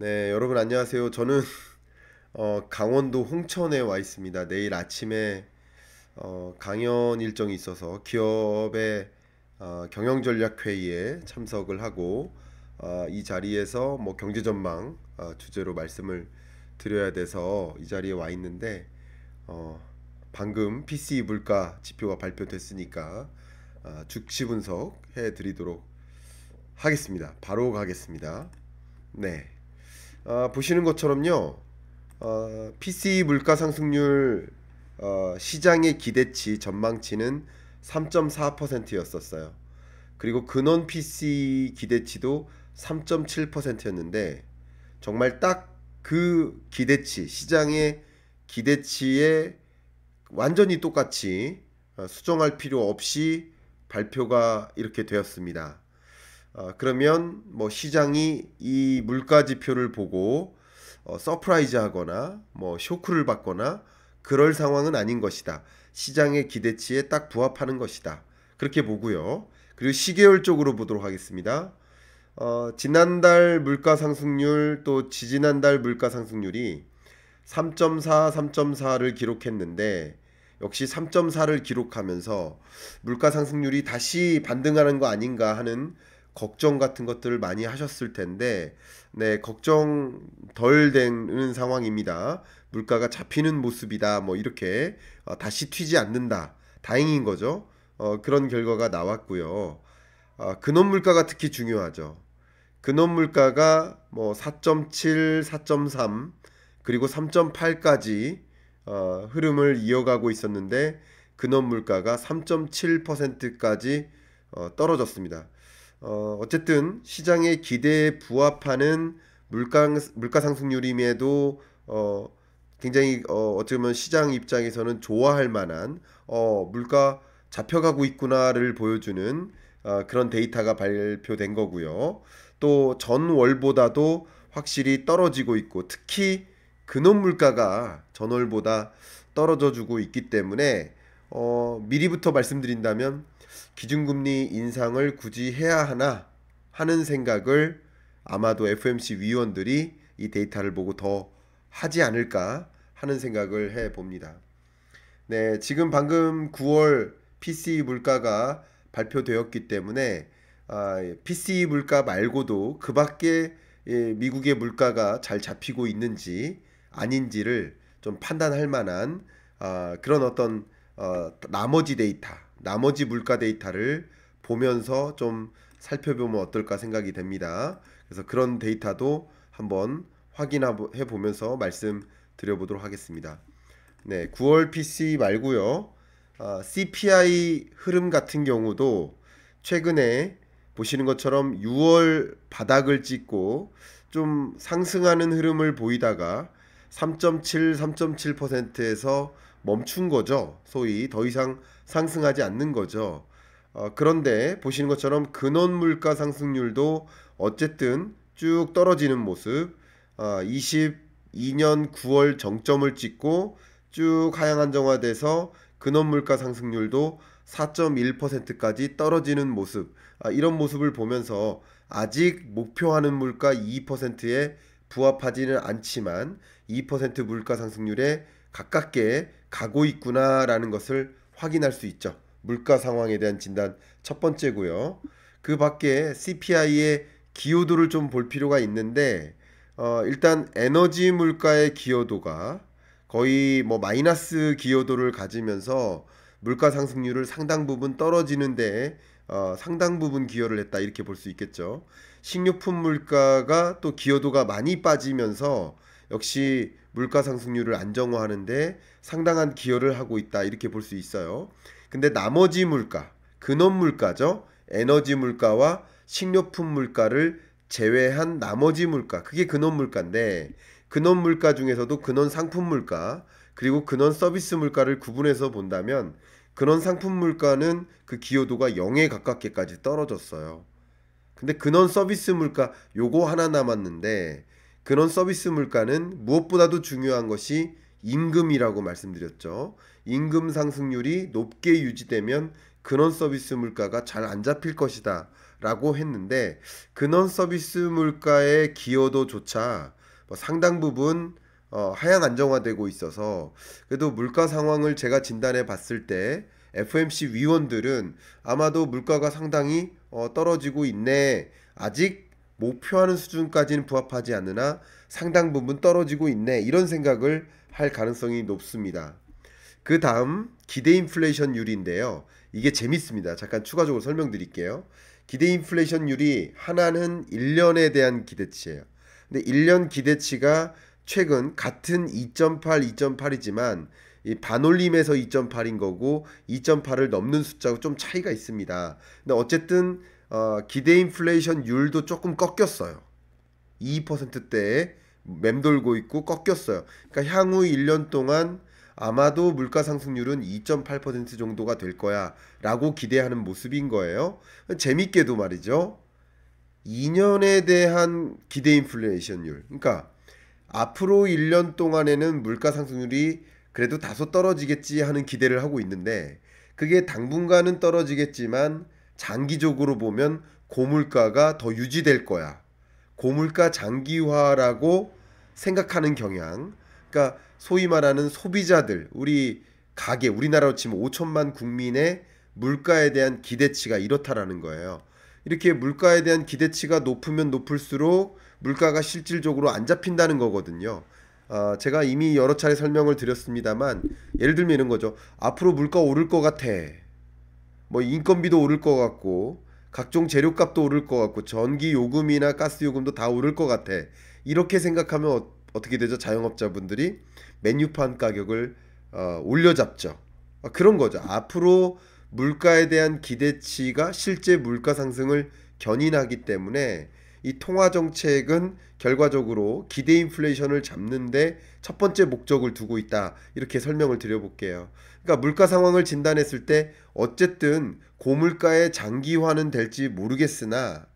네, 여러분 안녕하세요. 저는 어, 강원도 홍천에 와 있습니다. 내일 아침에 어, 강연 일정이 있어서 기업의 어, 경영 전략 회의에 참석을 하고 어, 이 자리에서 뭐 경제 전망 어, 주제로 말씀을 드려야 돼서 이 자리에 와 있는데 어, 방금 PC e 물가 지표가 발표됐으니까 주치 분석 해드리도록 하겠습니다. 바로 가겠습니다. 네. 아, 보시는 것처럼요. 어, PC 물가 상승률 어, 시장의 기대치 전망치는 3.4%였었어요. 그리고 근원 PC 기대치도 3.7%였는데 정말 딱 그 기대치 시장의 기대치에 완전히 똑같이 어, 수정할 필요 없이 발표가 이렇게 되었습니다. 어, 그러면 뭐 시장이 이 물가 지표를 보고 어, 서프라이즈하거나 뭐 쇼크를 받거나 그럴 상황은 아닌 것이다. 시장의 기대치에 딱 부합하는 것이다. 그렇게 보고요. 그리고 시계열 쪽으로 보도록 하겠습니다. 어, 지난달 물가 상승률 또 지지난달 물가 상승률이 3.4, 3.4를 기록했는데 역시 3.4를 기록하면서 물가 상승률이 다시 반등하는 거 아닌가 하는 걱정 같은 것들을 많이 하셨을 텐데 네 걱정 덜 되는 상황입니다. 물가가 잡히는 모습이다. 뭐 이렇게 어, 다시 튀지 않는다. 다행인 거죠. 어, 그런 결과가 나왔고요. 어, 근원 물가가 특히 중요하죠. 근원 물가가 뭐 4.7, 4.3 그리고 3.8까지 어, 흐름을 이어가고 있었는데 근원 물가가 3.7%까지 어, 떨어졌습니다. 어, 어쨌든 시장의 기대에 부합하는 물가 물가 상승률임에도 어, 굉장히 어, 어쩌면 시장 입장에서는 좋아할 만한 어, 물가 잡혀가고 있구나를 보여주는 어, 그런 데이터가 발표된 거고요. 또 전월보다도 확실히 떨어지고 있고 특히 근원 물가가 전월보다 떨어져 주고 있기 때문에 어, 미리부터 말씀드린다면 기준금리 인상을 굳이 해야 하나 하는 생각을 아마도 FMC 위원들이 이 데이터를 보고 더 하지 않을까 하는 생각을 해 봅니다. 네, 지금 방금 9월 p c 물가가 발표되었기 때문에 아, p c 물가 말고도 그 밖에 예, 미국의 물가가 잘 잡히고 있는지 아닌지를 좀 판단할 만한 아, 그런 어떤 어, 나머지 데이터 나머지 물가 데이터를 보면서 좀 살펴보면 어떨까 생각이 됩니다. 그래서 그런 데이터도 한번 확인해 보면서 말씀드려보도록 하겠습니다. 네, 9월 PC 말고요. 아, CPI 흐름 같은 경우도 최근에 보시는 것처럼 6월 바닥을 찍고 좀 상승하는 흐름을 보이다가 3.7, 3.7%에서 멈춘 거죠. 소위 더 이상 상승하지 않는 거죠. 어, 그런데 보시는 것처럼 근원 물가 상승률도 어쨌든 쭉 떨어지는 모습 어, 22년 9월 정점을 찍고 쭉 하향 안정화돼서 근원 물가 상승률도 4.1%까지 떨어지는 모습 아, 이런 모습을 보면서 아직 목표하는 물가 2%에 부합하지는 않지만 2% 물가 상승률에 가깝게 가고 있구나라는 것을 확인할 수 있죠. 물가 상황에 대한 진단 첫 번째고요. 그 밖에 CPI의 기여도를 좀 볼 필요가 있는데 어, 일단 에너지 물가의 기여도가 거의 뭐 마이너스 기여도를 가지면서 물가 상승률을 상당 부분 떨어지는데 어, 상당 부분 기여를 했다 이렇게 볼 수 있겠죠. 식료품 물가가 또 기여도가 많이 빠지면서 역시 물가 상승률을 안정화하는데 상당한 기여를 하고 있다 이렇게 볼 수 있어요. 근데 나머지 물가, 근원 물가죠. 에너지 물가와 식료품 물가를 제외한 나머지 물가, 그게 근원 물가인데 근원 물가 중에서도 근원 상품 물가 그리고 근원 서비스 물가를 구분해서 본다면 근원 상품 물가는 그 기여도가 0에 가깝게까지 떨어졌어요. 근데 근원 서비스 물가 요거 하나 남았는데 근원 서비스 물가는 무엇보다도 중요한 것이 임금이라고 말씀드렸죠. 임금 상승률이 높게 유지되면 근원 서비스 물가가 잘 안 잡힐 것이다 라고 했는데 근원 서비스 물가의 기여도조차 뭐 상당 부분 어, 하향 안정화되고 있어서 그래도 물가 상황을 제가 진단해 봤을 때 FMC 위원들은 아마도 물가가 상당히 어, 떨어지고 있네 아직 목표하는 수준까지는 부합하지 않으나 상당 부분 떨어지고 있네 이런 생각을 할 가능성이 높습니다. 그 다음 기대 인플레이션율인데요. 이게 재밌습니다. 잠깐 추가적으로 설명드릴게요. 기대 인플레이션율이 하나는 1년에 대한 기대치예요. 근데 1년 기대치가 최근 같은 2.8, 2.8이지만 반올림에서 2.8인 거고 2.8을 넘는 숫자하고 좀 차이가 있습니다. 근데 어쨌든 어, 기대 인플레이션율도 조금 꺾였어요. 2%대에 맴돌고 있고 꺾였어요. 그러니까 향후 1년 동안 아마도 물가 상승률은 2.8% 정도가 될 거야라고 기대하는 모습인 거예요. 재밌게도 말이죠. 2년에 대한 기대 인플레이션율. 그러니까 앞으로 1년 동안에는 물가 상승률이 그래도 다소 떨어지겠지 하는 기대를 하고 있는데 그게 당분간은 떨어지겠지만 장기적으로 보면 고물가가 더 유지될 거야. 고물가 장기화라고 생각하는 경향. 그러니까 소위 말하는 소비자들, 우리 가게 우리나라로 치면 5천만 국민의 물가에 대한 기대치가 이렇다라는 거예요. 이렇게 물가에 대한 기대치가 높으면 높을수록 물가가 실질적으로 안 잡힌다는 거거든요. 어, 제가 이미 여러 차례 설명을 드렸습니다만 예를 들면 이런 거죠. 앞으로 물가 오를 것 같아. 뭐 인건비도 오를 것 같고 각종 재료값도 오를 것 같고 전기 요금이나 가스 요금도 다 오를 것 같아. 이렇게 생각하면 어, 떻게 되죠? 자영업자분들이 메뉴판 가격을 어, 올려잡죠. 아, 그런 거죠. 앞으로 물가에 대한 기대치가 실제 물가 상승을 견인하기 때문에 이 통화 정책은 결과적으로 기대 인플레이션을 잡는데 첫 번째 목적을 두고 있다. 이렇게 설명을 드려볼게요. 그러니까 물가 상황을 진단했을 때 어쨌든 고물가의 장기화는 될지 모르겠으나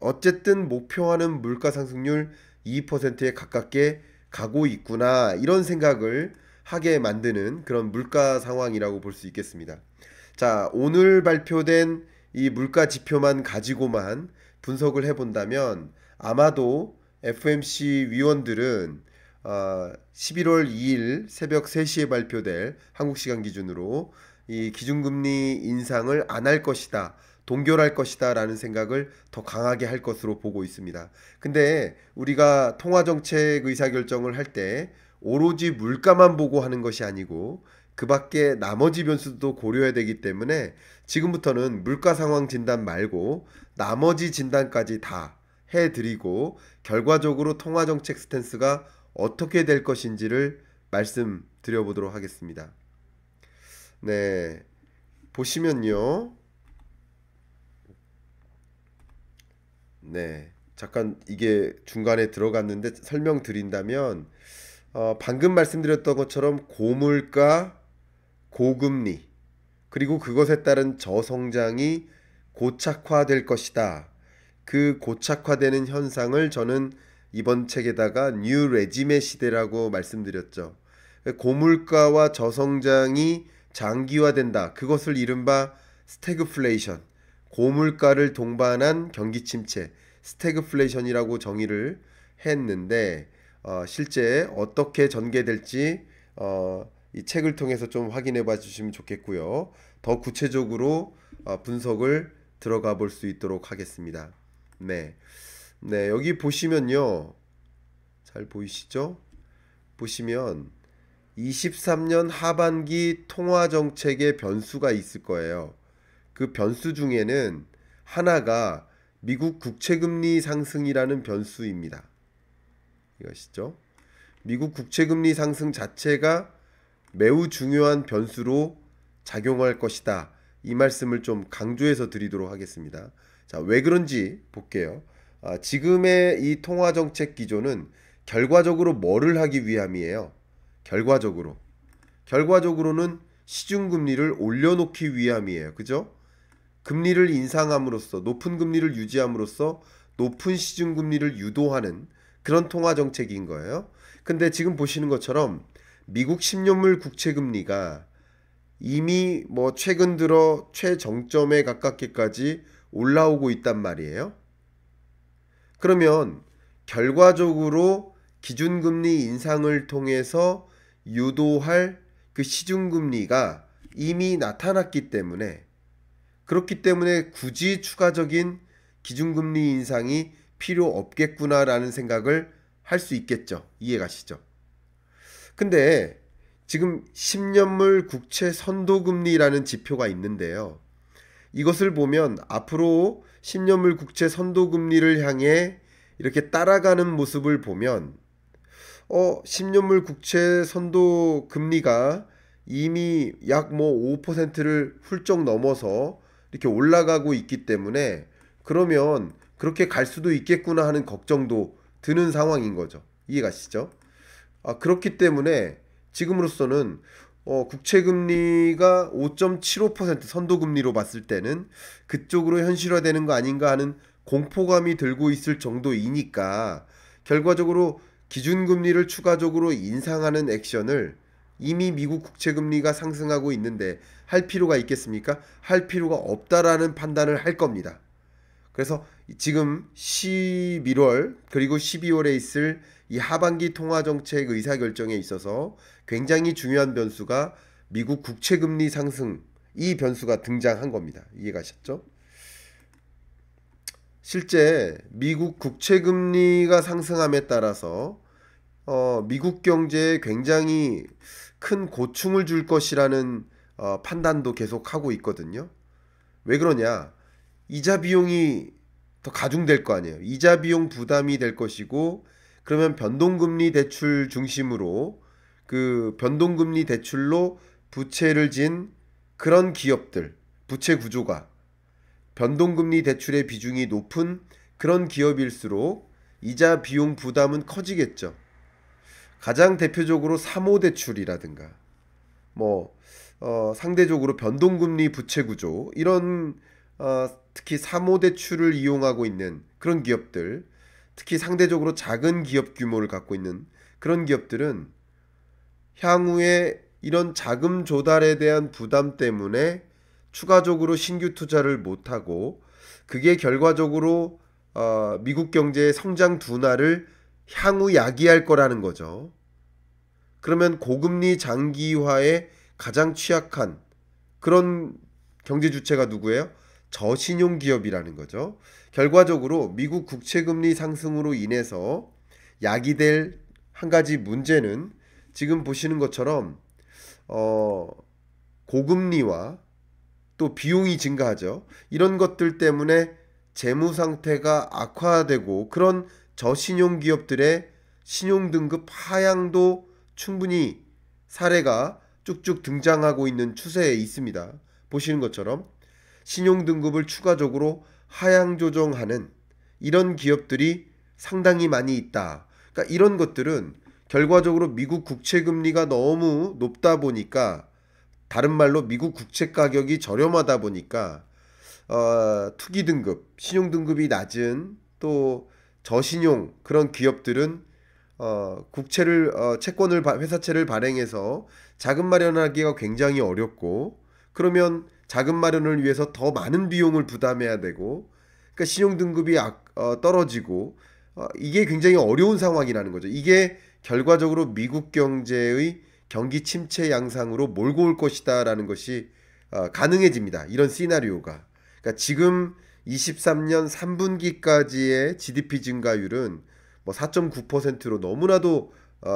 어쨌든 목표하는 물가 상승률 2%에 가깝게 가고 있구나 이런 생각을 하게 만드는 그런 물가 상황이라고 볼 수 있겠습니다. 자, 오늘 발표된 이 물가 지표만 가지고만 분석을 해본다면 아마도 FMC 위원들은 11월 어, 2일 새벽 3시에 발표될 한국 시간 기준으로 이 기준금리 인상을 안 할 것이다. 동결할 것이다 라는 생각을 더 강하게 할 것으로 보고 있습니다. 근데 우리가 통화정책 의사결정을 할 때 오로지 물가만 보고 하는 것이 아니고 그 밖에 나머지 변수도 고려해야 되기 때문에 지금부터는 물가 상황 진단 말고 나머지 진단까지 다 해드리고 결과적으로 통화정책 스탠스가 어떻게 될 것인지를 말씀드려 보도록 하겠습니다. 네. 보시면요. 네. 잠깐 이게 중간에 들어갔는데 설명드린다면 어, 방금 말씀드렸던 것처럼 고물가, 고금리 그리고 그것에 따른 저성장이 고착화될 것이다. 그 고착화되는 현상을 저는 이번 책에다가 뉴 레짐의 시대라고 말씀드렸죠. 고물가와 저성장이 장기화된다. 그것을 이른바 스태그플레이션, 고물가를 동반한 경기 침체, 스태그플레이션이라고 정의를 했는데 어, 실제 어떻게 전개될지 어, 이 책을 통해서 좀 확인해 봐 주시면 좋겠고요. 더 구체적으로 어, 분석을 들어가 볼 수 있도록 하겠습니다. 네. 네, 여기 보시면요. 잘 보이시죠? 보시면 23년 하반기 통화 정책의 변수가 있을 거예요. 그 변수 중에는 하나가 미국 국채금리 상승이라는 변수입니다. 이것이죠. 미국 국채금리 상승 자체가 매우 중요한 변수로 작용할 것이다. 이 말씀을 좀 강조해서 드리도록 하겠습니다. 자, 왜 그런지 볼게요. 아, 지금의 이 통화 정책 기조는 결과적으로 뭐를 하기 위함이에요. 결과적으로 결과적으로는 시중 금리를 올려놓기 위함이에요. 그죠? 금리를 인상함으로써 높은 금리를 유지함으로써 높은 시중 금리를 유도하는 그런 통화 정책인 거예요. 근데 지금 보시는 것처럼 미국 10년물 국채 금리가 이미 뭐 최근 들어 최정점에 가깝게까지 올라오고 있단 말이에요. 그러면 결과적으로 기준금리 인상을 통해서 유도할 그 시중금리가 이미 나타났기 때문에 그렇기 때문에 굳이 추가적인 기준금리 인상이 필요 없겠구나라는 생각을 할 수 있겠죠. 이해가시죠? 근데 지금 10년물 국채 선도금리라는 지표가 있는데요. 이것을 보면 앞으로 10년물 국채 선도 금리를 향해 이렇게 따라가는 모습을 보면 어 10년물 국채 선도 금리가 이미 약 뭐 5%를 훌쩍 넘어서 이렇게 올라가고 있기 때문에 그러면 그렇게 갈 수도 있겠구나 하는 걱정도 드는 상황인 거죠. 이해 가시죠? 아, 그렇기 때문에 지금으로서는 어, 국채금리가 5.75% 선도금리로 봤을 때는 그쪽으로 현실화되는 거 아닌가 하는 공포감이 들고 있을 정도이니까 결과적으로 기준금리를 추가적으로 인상하는 액션을 이미 미국 국채금리가 상승하고 있는데 할 필요가 있겠습니까? 할 필요가 없다라는 판단을 할 겁니다. 그래서 지금 11월 그리고 12월에 있을 이 하반기 통화 정책 의사 결정에 있어서 굉장히 중요한 변수가 미국 국채 금리 상승 이 변수가 등장한 겁니다. 이해가셨죠? 실제 미국 국채 금리가 상승함에 따라서 어, 미국 경제에 굉장히 큰 고충을 줄 것이라는 어, 판단도 계속 하고 있거든요. 왜 그러냐? 이자 비용이 더 가중될 거 아니에요. 이자 비용 부담이 될 것이고 그러면 변동금리 대출 중심으로 그 변동금리 대출로 부채를 진 그런 기업들, 부채 구조가 변동금리 대출의 비중이 높은 그런 기업일수록 이자 비용 부담은 커지겠죠. 가장 대표적으로 3호 대출이라든가 뭐 어, 상대적으로 변동금리 부채 구조 이런 어, 특히 3호 대출을 이용하고 있는 그런 기업들 특히 상대적으로 작은 기업 규모를 갖고 있는 그런 기업들은 향후에 이런 자금 조달에 대한 부담 때문에 추가적으로 신규 투자를 못하고 그게 결과적으로 어, 미국 경제의 성장 둔화를 향후 야기할 거라는 거죠. 그러면 고금리 장기화에 가장 취약한 그런 경제 주체가 누구예요? 저신용 기업이라는 거죠. 결과적으로 미국 국채금리 상승으로 인해서 야기될 한 가지 문제는 지금 보시는 것처럼 어, 고금리와 또 비용이 증가하죠. 이런 것들 때문에 재무 상태가 악화되고 그런 저신용 기업들의 신용 등급 하향도 충분히 사례가 쭉쭉 등장하고 있는 추세에 있습니다. 보시는 것처럼 신용등급을 추가적으로 하향 조정하는 이런 기업들이 상당히 많이 있다. 그러니까 이런 것들은 결과적으로 미국 국채 금리가 너무 높다 보니까 다른 말로 미국 국채 가격이 저렴하다 보니까 어, 투기 등급, 신용 등급이 낮은 또 저신용 그런 기업들은 어, 국채를 어, 채권을 회사채를 발행해서 자금 마련하기가 굉장히 어렵고 그러면 자금 마련을 위해서 더 많은 비용을 부담해야 되고 그러니까 신용 등급이 어, 떨어지고 어, 이게 굉장히 어려운 상황이라는 거죠. 이게 결과적으로 미국 경제의 경기 침체 양상으로 몰고 올 것이다라는 것이 어, 가능해집니다. 이런 시나리오가. 그러니까 지금 23년 3분기까지의 GDP 증가율은 뭐 4.9%로 너무나도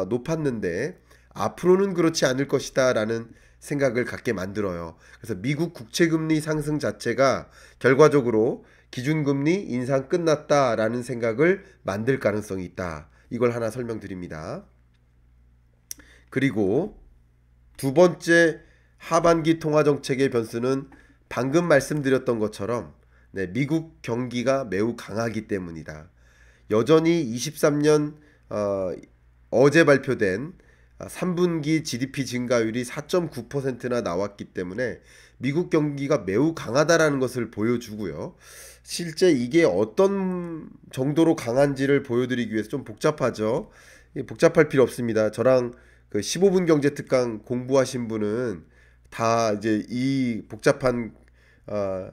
높았는데 앞으로는 그렇지 않을 것이다라는 생각을 갖게 만들어요. 그래서 미국 국채금리 상승 자체가 결과적으로 기준금리 인상 끝났다라는 생각을 만들 가능성이 있다. 이걸 하나 설명드립니다. 그리고 두 번째 하반기 통화정책의 변수는 방금 말씀드렸던 것처럼 네, 미국 경기가 매우 강하기 때문이다. 여전히 23년 어, 어제 발표된 3분기 아, GDP 증가율이 4.9%나 나왔기 때문에 미국 경기가 매우 강하다라는 것을 보여주고요. 실제 이게 어떤 정도로 강한지를 보여드리기 위해서 좀 복잡하죠. 예, 복잡할 필요 없습니다. 저랑 그 15분 경제 특강 공부하신 분은 다 이제 이 복잡한 어,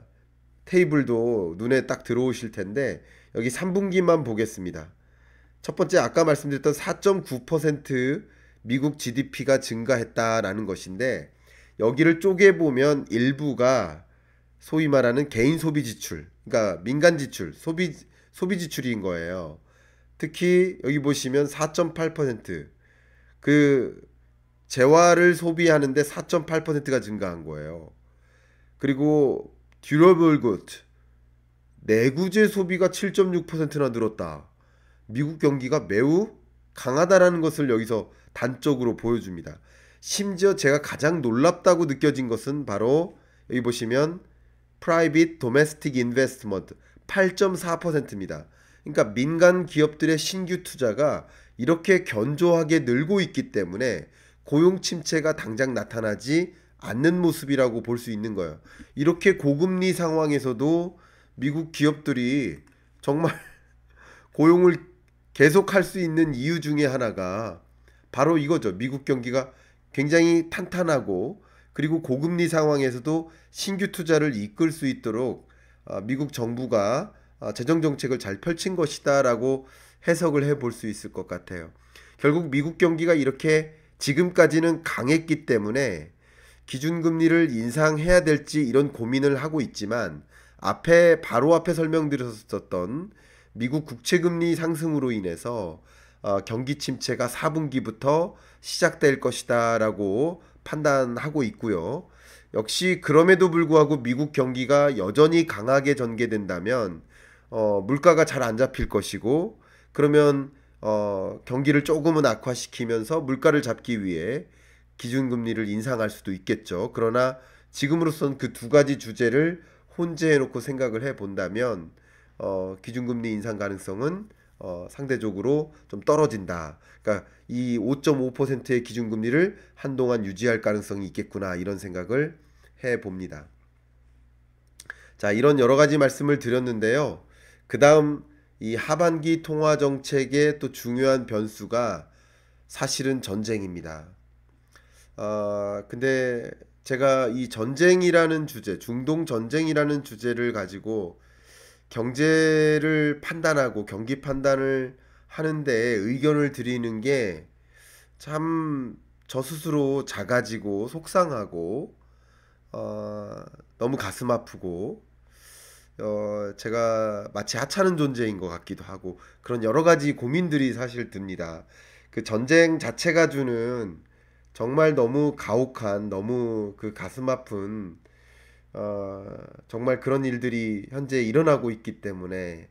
테이블도 눈에 딱 들어오실 텐데 여기 3분기만 보겠습니다. 첫 번째 아까 말씀드렸던 4.9% 미국 GDP가 증가했다라는 것인데 여기를 쪼개보면 일부가 소위 말하는 개인 소비 지출, 그러니까 민간 지출, 소비 소비 지출인 거예요. 특히 여기 보시면 4.8%그 재화를 소비하는데 4.8%가 증가한 거예요. 그리고 듀러블 굿 내구재 소비가 7.6%나 늘었다. 미국 경기가 매우 강하다라는 것을 여기서 반쪽으로 보여줍니다. 심지어 제가 가장 놀랍다고 느껴진 것은 바로 여기 보시면 Private Domestic Investment 8.4%입니다. 그러니까 민간 기업들의 신규 투자가 이렇게 견조하게 늘고 있기 때문에 고용 침체가 당장 나타나지 않는 모습이라고 볼 수 있는 거예요. 이렇게 고금리 상황에서도 미국 기업들이 정말 고용을 계속 할수 있는 이유 중에 하나가 바로 이거죠. 미국 경기가 굉장히 탄탄하고 그리고 고금리 상황에서도 신규 투자를 이끌 수 있도록 어, 미국 정부가 어, 재정 정책을 잘 펼친 것이다라고 해석을 해 볼 수 있을 것 같아요. 결국 미국 경기가 이렇게 지금까지는 강했기 때문에 기준금리를 인상해야 될지 이런 고민을 하고 있지만 앞에 바로 앞에 설명드렸었던 미국 국채금리 상승으로 인해서 어, 경기 침체가 4분기부터 시작될 것이다라고 판단하고 있고요. 역시 그럼에도 불구하고 미국 경기가 여전히 강하게 전개된다면 어, 물가가 잘 안 잡힐 것이고 그러면 어, 경기를 조금은 악화시키면서 물가를 잡기 위해 기준금리를 인상할 수도 있겠죠. 그러나 지금으로선 그 두 가지 주제를 혼재해놓고 생각을 해본다면 어, 기준금리 인상 가능성은 어, 상대적으로 좀 떨어진다. 그러니까 이 5.5%의 기준금리를 한동안 유지할 가능성이 있겠구나 이런 생각을 해 봅니다. 자, 이런 여러 가지 말씀을 드렸는데요. 그 다음 이 하반기 통화 정책의 또 중요한 변수가 사실은 전쟁입니다. 어, 근데 제가 이 전쟁이라는 주제, 중동 전쟁이라는 주제를 가지고 경제를 판단하고 경기 판단을 하는데 의견을 드리는 게 참 저 스스로 작아지고 속상하고 어, 너무 가슴 아프고 어, 제가 마치 하찮은 존재인 것 같기도 하고 그런 여러 가지 고민들이 사실 듭니다. 그 전쟁 자체가 주는 정말 너무 가혹한 너무 그 가슴 아픈 어, 정말 그런 일들이 현재 일어나고 있기 때문에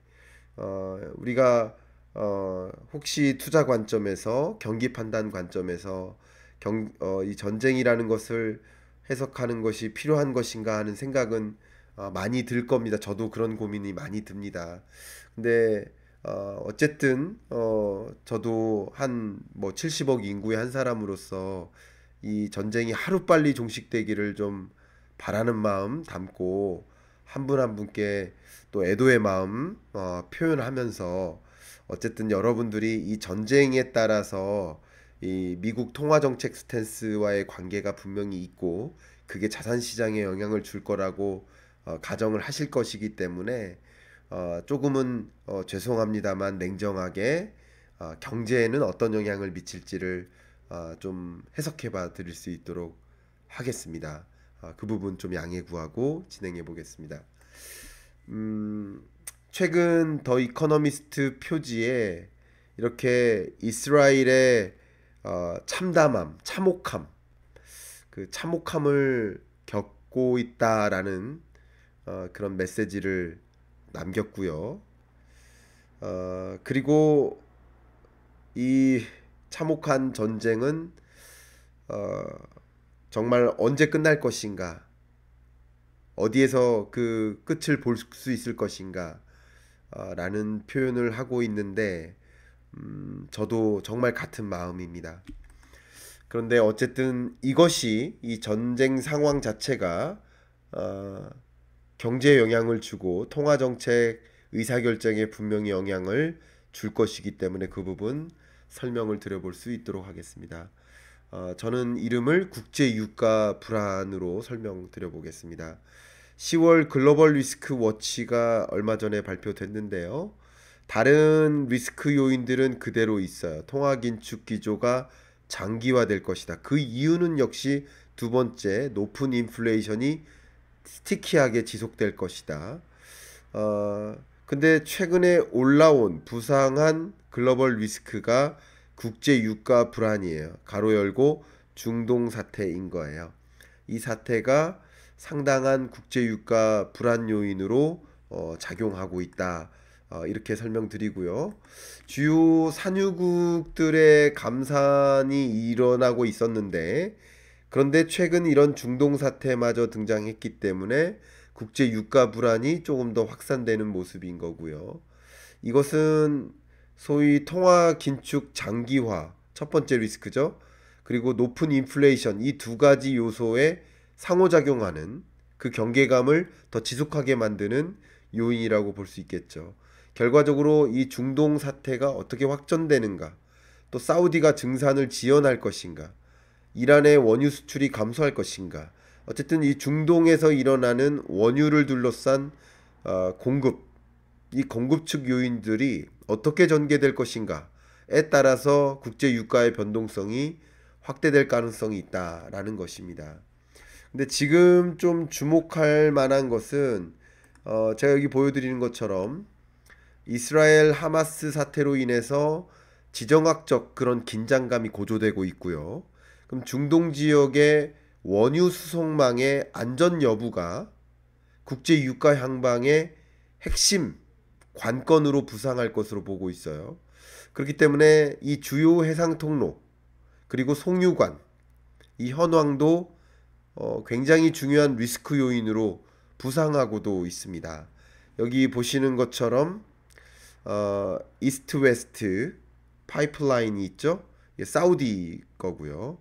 어, 우리가 어, 혹시 투자 관점에서 경기 판단 관점에서 경, 어, 이 전쟁이라는 것을 해석하는 것이 필요한 것인가 하는 생각은 어, 많이 들 겁니다. 저도 그런 고민이 많이 듭니다. 근데 어, 어쨌든 어, 저도 한 뭐 70억 인구의 한 사람으로서 이 전쟁이 하루빨리 종식되기를 좀 바라는 마음 담고 한 분한 한 분께 또 애도의 마음 어, 표현하면서 어쨌든 여러분들이 이 전쟁에 따라서 이 미국 통화 정책 스탠스와의 관계가 분명히 있고 그게 자산 시장에 영향을 줄 거라고 어, 가정을 하실 것이기 때문에 어, 조금은 어, 죄송합니다만 냉정하게 어, 경제에는 어떤 영향을 미칠지를 어, 좀 해석해 봐 드릴 수 있도록 하겠습니다. 아, 그 부분 좀 양해 구하고 진행해 보겠습니다. 음, 최근 더 이코노미스트 표지에 이렇게 이스라엘의 어, 참담함, 참혹함, 그 참혹함을 겪고 있다라는 어, 그런 메시지를 남겼고요. 어, 그리고 이 참혹한 전쟁은 어, 정말 언제 끝날 것인가? 어디에서 그 끝을 볼 수 있을 것인가? 어, 라는 표현을 하고 있는데, 음, 저도 정말 같은 마음입니다. 그런데 어쨌든 이것이 이 전쟁 상황 자체가 어, 경제에 영향을 주고 통화 정책 의사결정에 분명히 영향을 줄 것이기 때문에 그 부분 설명을 드려볼 수 있도록 하겠습니다. 어, 저는 이름을 국제 유가 불안으로 설명드려 보겠습니다. 10월 글로벌 리스크 워치가 얼마 전에 발표됐는데요. 다른 리스크 요인들은 그대로 있어요. 통화 긴축 기조가 장기화될 것이다. 그 이유는 역시 두 번째 높은 인플레이션이 스티키하게 지속될 것이다. 어, 근데 최근에 올라온 부상한 글로벌 리스크가 국제 유가 불안이에요. 가로 열고 중동 사태인 거예요. 이 사태가 상당한 국제 유가 불안 요인으로 어, 작용하고 있다. 어, 이렇게 설명드리고요. 주요 산유국들의 감산이 일어나고 있었는데 그런데 최근 이런 중동 사태마저 등장했기 때문에 국제 유가 불안이 조금 더 확산되는 모습인 거고요. 이것은 소위 통화 긴축 장기화 첫 번째 리스크죠. 그리고 높은 인플레이션 이 두 가지 요소에 상호작용하는 그 경계감을 더 지속하게 만드는 요인이라고 볼 수 있겠죠. 결과적으로 이 중동 사태가 어떻게 확전되는가, 또 사우디가 증산을 지연할 것인가, 이란의 원유 수출이 감소할 것인가, 어쨌든 이 중동에서 일어나는 원유를 둘러싼 어, 공급 이 공급 측 요인들이 어떻게 전개될 것인가에 따라서 국제 유가의 변동성이 확대될 가능성이 있다라는 것입니다. 근데 지금 좀 주목할 만한 것은 어 제가 여기 보여드리는 것처럼 이스라엘 하마스 사태로 인해서 지정학적 그런 긴장감이 고조되고 있고요. 그럼 중동 지역의 원유 수송망의 안전 여부가 국제 유가 향방의 핵심 관건으로 부상할 것으로 보고 있어요. 그렇기 때문에 이 주요 해상 통로 그리고 송유관 이 현황도 어, 굉장히 중요한 리스크 요인으로 부상하고도 있습니다. 여기 보시는 것처럼 어, 이스트 웨스트 파이프라인이 있죠. 예, 사우디 거고요.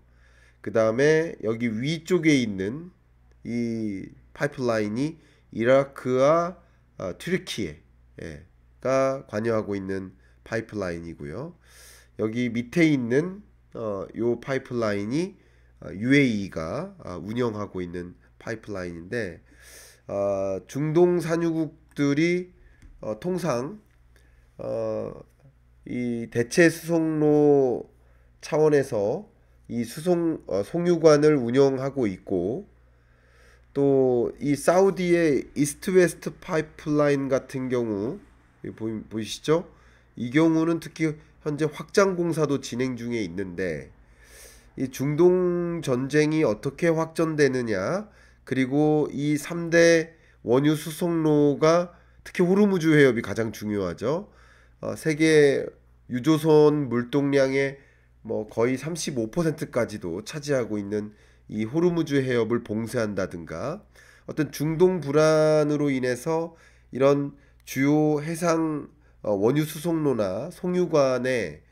그 다음에 여기 위쪽에 있는 이 파이프라인이 이라크와 어, 튀르키에 예,가 관여하고 있는 파이프라인이고요. 여기 밑에 있는 어, 요 파이프라인이 UAE가 어, 아, 운영하고 있는 파이프라인인데 어, 중동 산유국들이 어, 통상 어, 이 대체 수송로 차원에서 이 수송 어, 송유관을 운영하고 있고 또이 사우디의 이스트 웨스트 파이프라인 같은 경우 보이, 보이시죠? 이 경우는 특히 현재 확장 공사도 진행 중에 있는데 이 중동 전쟁이 어떻게 확전되느냐 그리고 이 3대 원유 수송로가 특히 호르무즈 해협이 가장 중요하죠. 어, 세계 유조선 물동량의 뭐 거의 35%까지도 차지하고 있는 이 호르무즈 해협을 봉쇄한다든가 어떤 중동 불안으로 인해서 이런 주요 해상 어, 원유 수송로나 송유관에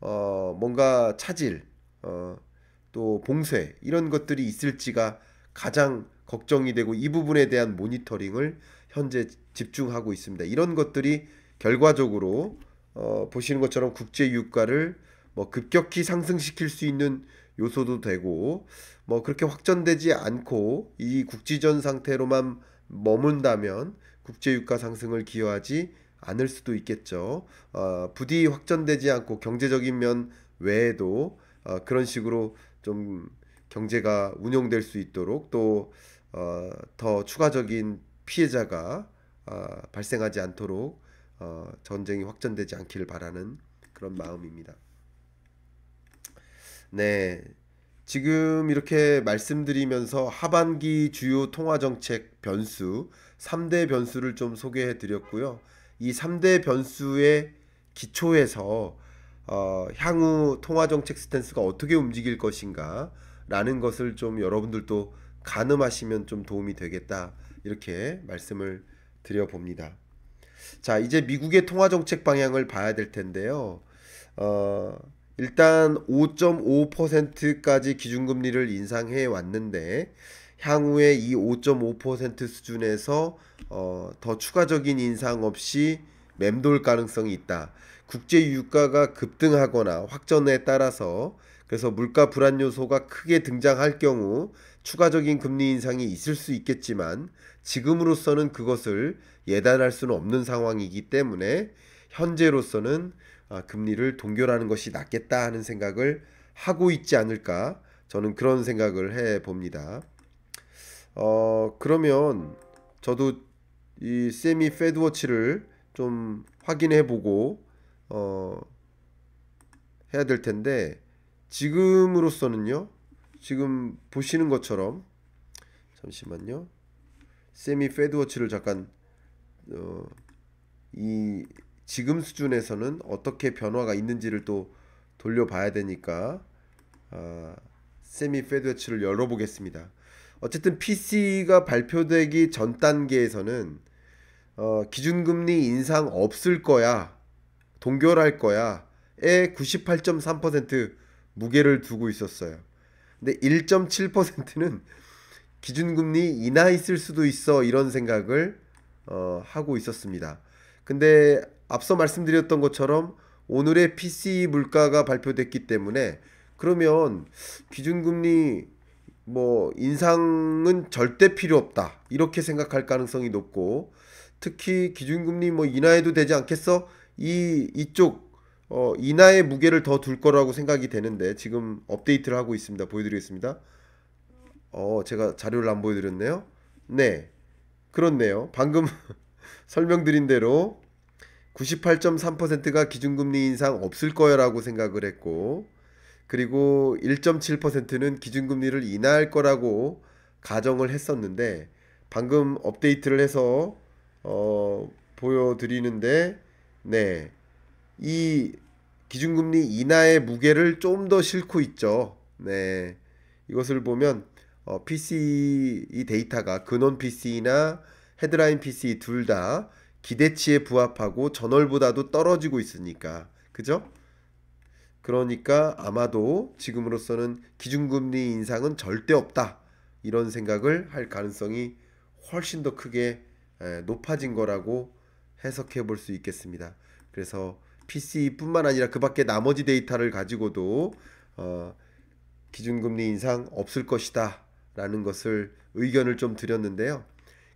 어 뭔가 차질 어또 봉쇄 이런 것들이 있을지가 가장 걱정이 되고 이 부분에 대한 모니터링을 현재 집중하고 있습니다. 이런 것들이 결과적으로 어 보시는 것처럼 국제 유가를 뭐 급격히 상승시킬 수 있는 요소도 되고 뭐 그렇게 확전되지 않고 이 국지전 상태로만 머문다면 국제유가 상승을 기여하지 않을 수도 있겠죠. 어, 부디 확전되지 않고 경제적인 면 외에도 어, 그런 식으로 좀 경제가 운영될 수 있도록 또더 어, 추가적인 피해자가 어, 발생하지 않도록 어, 전쟁이 확전되지 않기를 바라는 그런 마음입니다. 네. 지금 이렇게 말씀드리면서 하반기 주요 통화정책 변수, 3대 변수를 좀 소개해 드렸고요. 이 3대 변수의 기초에서 어, 향후 통화정책 스탠스가 어떻게 움직일 것인가 라는 것을 좀 여러분들도 가늠하시면 좀 도움이 되겠다 이렇게 말씀을 드려봅니다. 자 이제 미국의 통화정책 방향을 봐야 될 텐데요. 어, 일단 5.5%까지 기준금리를 인상해 왔는데 향후에 이 5.5% 수준에서 어, 더 추가적인 인상 없이 맴돌 가능성이 있다. 국제 유가가 급등하거나 확전에 따라서 그래서 물가 불안 요소가 크게 등장할 경우 추가적인 금리 인상이 있을 수 있겠지만 지금으로서는 그것을 예단할 수는 없는 상황이기 때문에 현재로서는 아, 금리를 동결하는 것이 낫겠다 하는 생각을 하고 있지 않을까 저는 그런 생각을 해 봅니다. 어 그러면 저도 이 세미 페드워치를 좀 확인해 보고 어 해야 될 텐데 지금으로서는요. 지금 보시는 것처럼 잠시만요. 세미 페드워치를 잠깐 어, 이 지금 수준에서는 어떻게 변화가 있는지를 또 돌려봐야 되니까 아, 세미 페드웨치를 열어보겠습니다. 어쨌든 PC가 발표되기 전 단계에서는 어, 기준금리 인상 없을 거야 동결할 거야에 98.3% 무게를 두고 있었어요. 근데 1.7%는 기준금리 인하 있을 수도 있어 이런 생각을 어, 하고 있었습니다. 근데 앞서 말씀드렸던 것처럼 오늘의 p c 물가가 발표됐기 때문에 그러면 기준금리 뭐 인상은 절대 필요 없다 이렇게 생각할 가능성이 높고 특히 기준금리 뭐 인하해도 되지 않겠어 이 이쪽 어, 인하의 무게를 더 둘 거라고 생각이 되는데 지금 업데이트를 하고 있습니다 보여드리겠습니다 어 제가 자료를 안 보여드렸네요 네 그렇네요 방금 설명드린 대로 98.3%가 기준금리 인상 없을 거라고 생각을 했고 그리고 1.7%는 기준금리를 인하할 거라고 가정을 했었는데 방금 업데이트를 해서 어, 보여드리는데 네이 기준금리 인하의 무게를 좀 더 싣고 있죠. 네 이것을 보면 어, PC 이 e 데이터가 근원 PC나 헤드라인 PC e 둘다 기대치에 부합하고 전월보다도 떨어지고 있으니까 그죠? 그러니까 아마도 지금으로서는 기준금리 인상은 절대 없다 이런 생각을 할 가능성이 훨씬 더 크게 높아진 거라고 해석해 볼 수 있겠습니다. 그래서 p c 뿐만 아니라 그 밖에 나머지 데이터를 가지고도 어, 기준금리 인상 없을 것이다 라는 것을 의견을 좀 드렸는데요.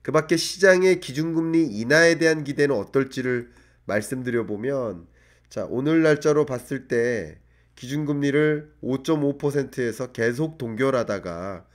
그 밖에 시장의 기준금리 인하에 대한 기대는 어떨지를 말씀드려 보면 자, 오늘 날짜로 봤을 때 기준금리를 5.5%에서 계속 동결하다가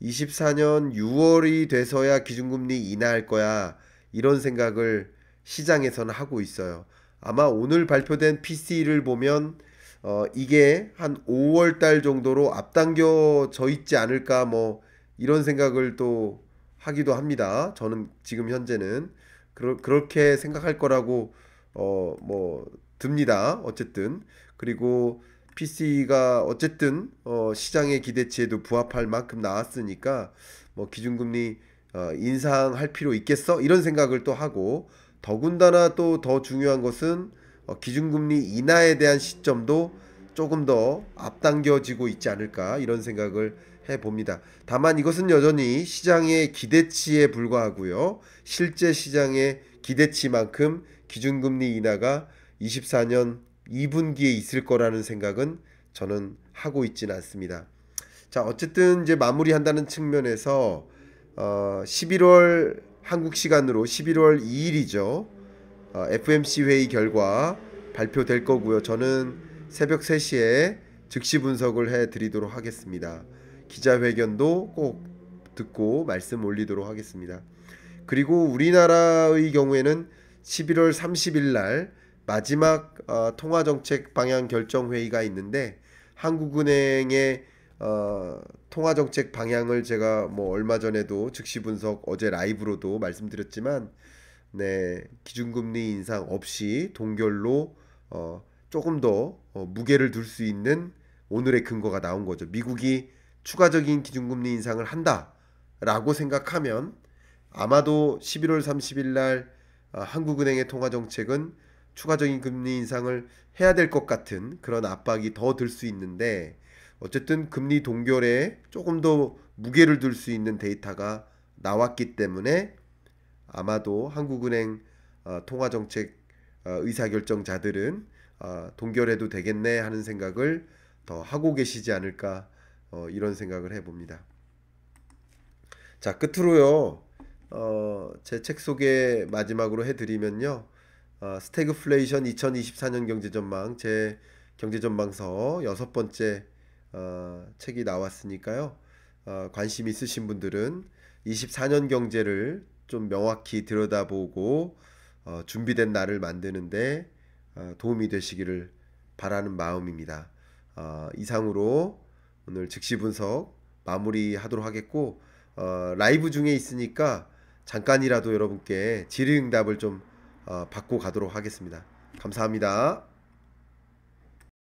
24년 6월이 돼서야 기준금리 인하할 거야. 이런 생각을 시장에서는 하고 있어요. 아마 오늘 발표된 PC를 보면 어, 이게 한 5월 달 정도로 앞당겨져 있지 않을까 뭐 이런 생각을 또 하기도 합니다. 저는 지금 현재는 그러, 그렇게 생각할 거라고 어뭐 듭니다. 어쨌든 그리고 PC가 어쨌든 어 시장의 기대치에도 부합할 만큼 나왔으니까 뭐 기준금리 어 인상할 필요 있겠어 이런 생각을 또 하고 더군다나 또 더 중요한 것은 어 기준금리 인하에 대한 시점도 조금 더 앞당겨지고 있지 않을까 이런 생각을 해봅니다. 다만 이것은 여전히 시장의 기대치에 불과하고요. 실제 시장의 기대치만큼 기준금리 인하가 24년 2분기에 있을 거라는 생각은 저는 하고 있지는 않습니다. 자, 어쨌든 이제 마무리한다는 측면에서 어, 11월 한국 시간으로 11월 2일이죠. 어, FMC 회의 결과 발표될 거고요. 저는 새벽 3시에 즉시 분석을 해 드리도록 하겠습니다. 기자회견도 꼭 듣고 말씀 올리도록 하겠습니다. 그리고 우리나라의 경우에는 11월 30일 날 마지막 어, 통화정책 방향 결정 회의가 있는데 한국은행의 어, 통화정책 방향을 제가 뭐 얼마 전에도 즉시 분석 어제 라이브로도 말씀드렸지만 네 기준금리 인상 없이 동결로 어, 조금 더 어, 무게를 둘 수 있는 오늘의 근거가 나온 거죠. 미국이 추가적인 기준금리 인상을 한다라고 생각하면 아마도 11월 30일 날 어, 한국은행의 통화 정책은 추가적인 금리 인상을 해야 될 것 같은 그런 압박이 더 들 수 있는데 어쨌든 금리 동결에 조금 더 무게를 둘 수 있는 데이터가 나왔기 때문에 아마도 한국은행 어, 통화 정책 어, 의사결정자들은 동결해도 되겠네 하는 생각을 더 하고 계시지 않을까 어, 이런 생각을 해봅니다. 자 끝으로요 어, 제책 소개 마지막으로 해드리면요 어, 스태그플레이션 2024년 경제전망 제 경제전망서 여섯 번째 어, 책이 나왔으니까요 어, 관심 있으신 분들은 24년 경제를 좀 명확히 들여다보고 어, 준비된 나를 만드는데 어, 도움이 되시기를 바라는 마음입니다. 어, 이상으로 오늘 즉시 분석 마무리하도록 하겠고 어, 라이브 중에 있으니까 잠깐이라도 여러분께 질의응답을 좀 어, 받고 가도록 하겠습니다. 감사합니다.